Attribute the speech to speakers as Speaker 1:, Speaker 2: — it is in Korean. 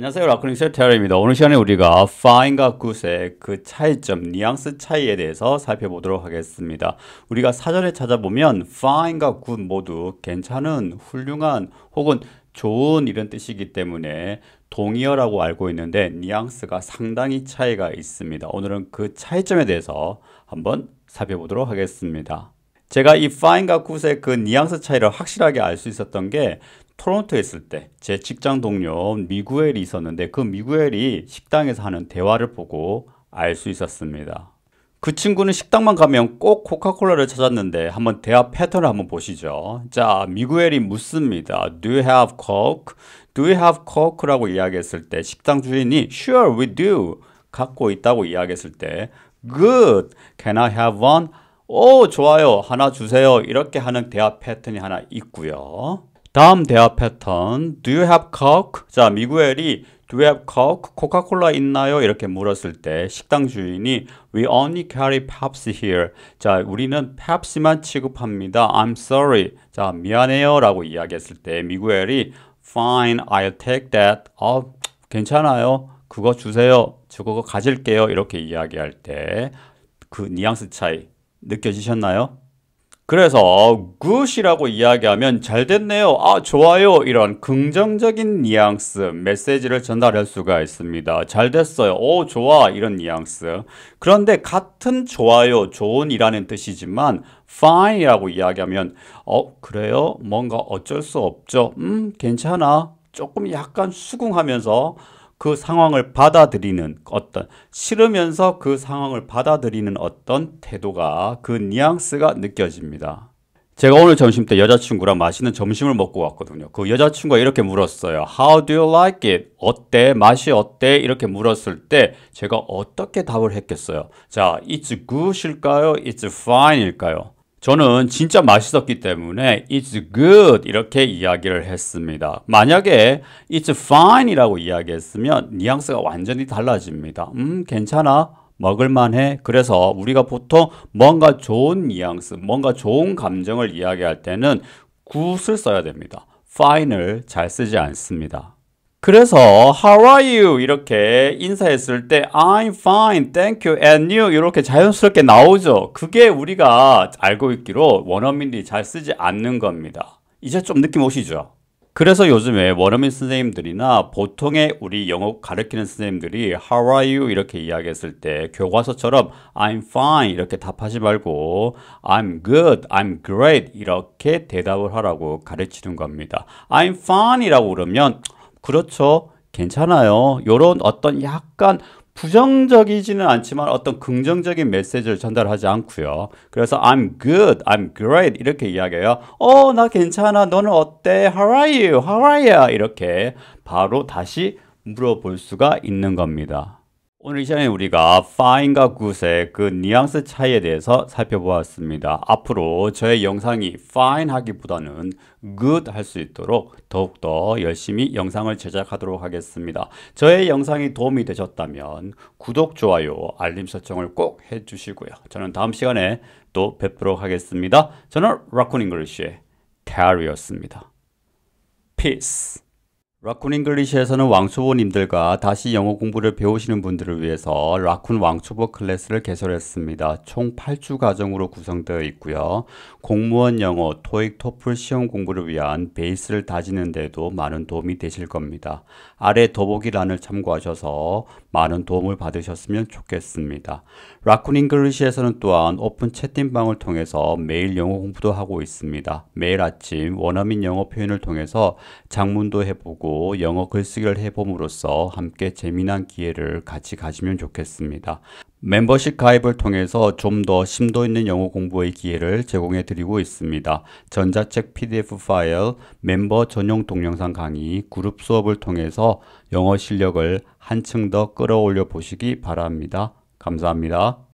Speaker 1: 안녕하세요. 라크닝셀 테라입니다. 오늘 시간에 우리가 fine과 good의 그 차이점, 뉘앙스 차이에 대해서 살펴보도록 하겠습니다. 우리가 사전에 찾아보면 fine과 good 모두 괜찮은, 훌륭한 혹은 좋은 이런 뜻이기 때문에 동의어라고 알고 있는데 뉘앙스가 상당히 차이가 있습니다. 오늘은 그 차이점에 대해서 한번 살펴보도록 하겠습니다. 제가 이 fine과 good의 그 뉘앙스 차이를 확실하게 알 수 있었던 게 토론토에 있을 때 제 직장 동료 미구엘이 있었는데 그 미구엘이 식당에서 하는 대화를 보고 알 수 있었습니다. 그 친구는 식당만 가면 꼭 코카콜라를 찾았는데 한번 대화 패턴을 한번 보시죠. 자, 미구엘이 묻습니다. Do you have Coke? Do you have Coke라고 이야기했을 때 식당 주인이 Sure, we do. 갖고 있다고 이야기했을 때 Good. Can I have one? 오, 좋아요. 하나 주세요. 이렇게 하는 대화 패턴이 하나 있고요. 다음 대화 패턴 Do you have Coke? 자 미구엘이 Do you have Coke? 코카콜라 있나요? 이렇게 물었을 때 식당 주인이 We only carry Pepsi here. 자 우리는 펩시만 취급합니다. I'm sorry. 자 미안해요 라고 이야기했을 때 미구엘이 Fine, I'll take that. 어, 괜찮아요. 그거 주세요. 그거 가질게요. 이렇게 이야기할 때 그 뉘앙스 차이 느껴지셨나요? 그래서 굿이라고 이야기하면 잘 됐네요, 아 좋아요 이런 긍정적인 뉘앙스, 메시지를 전달할 수가 있습니다. 잘 됐어요, 오 좋아 이런 뉘앙스. 그런데 같은 좋아요, 좋은이라는 뜻이지만 fine이라고 이야기하면 어 그래요? 뭔가 어쩔 수 없죠. 음 괜찮아. 조금 약간 수긍하면서 그 상황을 받아들이는 어떤 싫으면서 그 상황을 받아들이는 어떤 태도가 그 뉘앙스가 느껴집니다. 제가 오늘 점심 때 여자친구랑 맛있는 점심을 먹고 왔거든요. 그 여자친구가 이렇게 물었어요. How do you like it? 어때? 맛이 어때? 이렇게 물었을 때 제가 어떻게 답을 했겠어요? 자, it's good일까요? it's fine일까요? 저는 진짜 맛있었기 때문에 it's good 이렇게 이야기를 했습니다. 만약에 it's fine 이라고 이야기했으면 뉘앙스가 완전히 달라집니다. 음, 괜찮아. 먹을만해. 그래서 우리가 보통 뭔가 좋은 뉘앙스, 뭔가 좋은 감정을 이야기할 때는 굿을 써야 됩니다. fine을 잘 쓰지 않습니다. 그래서 How are you? 이렇게 인사했을 때 I'm fine, thank you, and you 이렇게 자연스럽게 나오죠. 그게 우리가 알고 있기로 원어민들이 잘 쓰지 않는 겁니다. 이제 좀 느낌 오시죠? 그래서 요즘에 원어민 선생님들이나 보통의 우리 영어 가르치는 선생님들이 How are you? 이렇게 이야기했을 때 교과서처럼 I'm fine 이렇게 답하지 말고 I'm good, I'm great 이렇게 대답을 하라고 가르치는 겁니다. I'm fine 이라고 그러면 그렇죠. 괜찮아요. 요런 어떤 약간 부정적이지는 않지만 어떤 긍정적인 메시지를 전달하지 않고요. 그래서 I'm good, I'm great 이렇게 이야기해요. 어, 나 괜찮아. 너는 어때? How are you? How are you? 이렇게 바로 다시 물어볼 수가 있는 겁니다. 오늘 이 시간에 우리가 fine과 good의 그 뉘앙스 차이에 대해서 살펴보았습니다. 앞으로 저의 영상이 fine 하기보다는 good 할 수 있도록 더욱더 열심히 영상을 제작하도록 하겠습니다. 저의 영상이 도움이 되셨다면 구독, 좋아요, 알림 설정을 꼭 해주시고요. 저는 다음 시간에 또 뵙도록 하겠습니다. 저는 라쿤 잉글리쉬의 테리였습니다. Peace. 라쿤 잉글리시에서는 왕초보님들과 다시 영어 공부를 배우시는 분들을 위해서 라쿤 왕초보 클래스를 개설했습니다. 총 8주 과정으로 구성되어 있고요. 공무원 영어, 토익, 토플 시험 공부를 위한 베이스를 다지는 데도 많은 도움이 되실 겁니다. 아래 더보기란을 참고하셔서 많은 도움을 받으셨으면 좋겠습니다. 라쿤 잉글리시에서는 또한 오픈 채팅방을 통해서 매일 영어 공부도 하고 있습니다. 매일 아침 원어민 영어 표현을 통해서 장문도 해보고 영어 글쓰기를 해봄으로써 함께 재미난 기회를 같이 가지면 좋겠습니다. 멤버십 가입을 통해서 좀 더 심도 있는 영어 공부의 기회를 제공해 드리고 있습니다. 전자책 PDF 파일, 멤버 전용 동영상 강의, 그룹 수업을 통해서 영어 실력을 한층 더 끌어올려 보시기 바랍니다. 감사합니다.